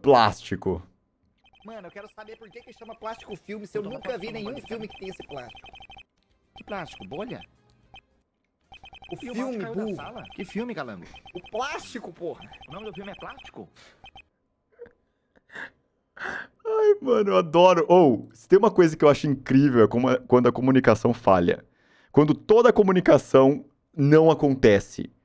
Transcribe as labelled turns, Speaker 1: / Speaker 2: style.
Speaker 1: plástico.
Speaker 2: Mano, eu quero saber por que, que chama plástico filme se eu, eu nunca vi nenhum filme que tem esse plástico. Que plástico? Bolha?
Speaker 3: O filme, filme caiu da sala?
Speaker 4: Que filme, Galango? O plástico, porra! O nome do filme é plástico?
Speaker 5: Ai, mano, eu adoro. Ou, oh, se tem uma coisa que eu acho incrível é quando a comunicação falha. Quando toda a comunicação não acontece.